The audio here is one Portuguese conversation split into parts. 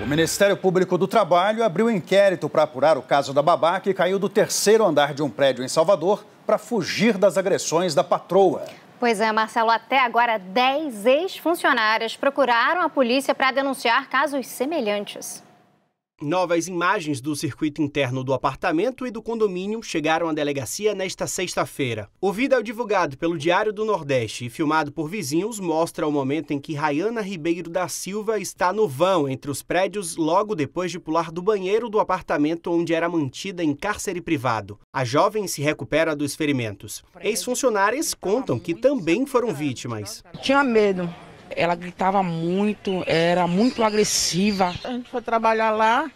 O Ministério Público do Trabalho abriu inquérito para apurar o caso da babá que caiu do terceiro andar de um prédio em Salvador para fugir das agressões da patroa. Pois é, Marcelo, até agora 10 ex-funcionárias procuraram a polícia para denunciar casos semelhantes. Novas imagens do circuito interno do apartamento e do condomínio chegaram à delegacia nesta sexta-feira. O vídeo divulgado pelo Diário do Nordeste e filmado por vizinhos mostra o momento em que Rayana Ribeiro da Silva está no vão entre os prédios logo depois de pular do banheiro do apartamento onde era mantida em cárcere privado. A jovem se recupera dos ferimentos. Ex-funcionárias contam que também foram vítimas. Tinha medo, ela gritava muito, era muito agressiva. A gente foi trabalhar lá,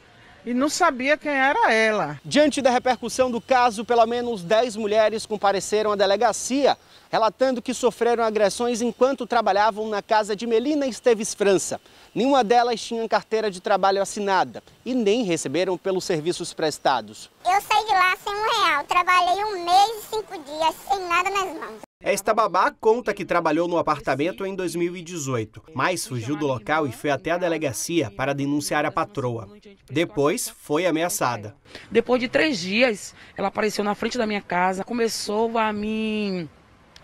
e não sabia quem era ela. Diante da repercussão do caso, pelo menos 10 mulheres compareceram à delegacia, relatando que sofreram agressões enquanto trabalhavam na casa de Melina Esteves França. Nenhuma delas tinha carteira de trabalho assinada e nem receberam pelos serviços prestados. Eu saí de lá sem um real, trabalhei um mês e cinco dias sem nada nas mãos. Esta babá conta que trabalhou no apartamento em 2018, mas fugiu do local e foi até a delegacia para denunciar a patroa. Depois, foi ameaçada. Depois de três dias, ela apareceu na frente da minha casa, começou a me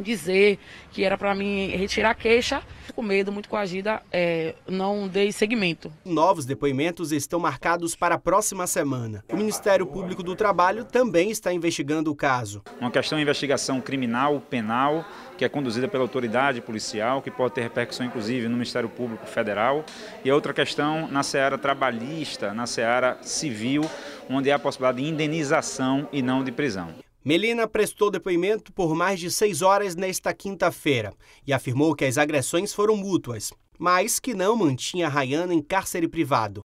dizer que era para mim retirar queixa. Com medo, muito coagida, é, não dei seguimento. Novos depoimentos estão marcados para a próxima semana. O Ministério Público do Trabalho também está investigando o caso. Uma questão de é investigação criminal, penal, que é conduzida pela autoridade policial, que pode ter repercussão inclusive no Ministério Público Federal. E outra questão na seara trabalhista, na seara civil, onde há a possibilidade de indenização e não de prisão. Melina prestou depoimento por mais de seis horas nesta quinta-feira e afirmou que as agressões foram mútuas, mas que não mantinha Rayana em cárcere privado.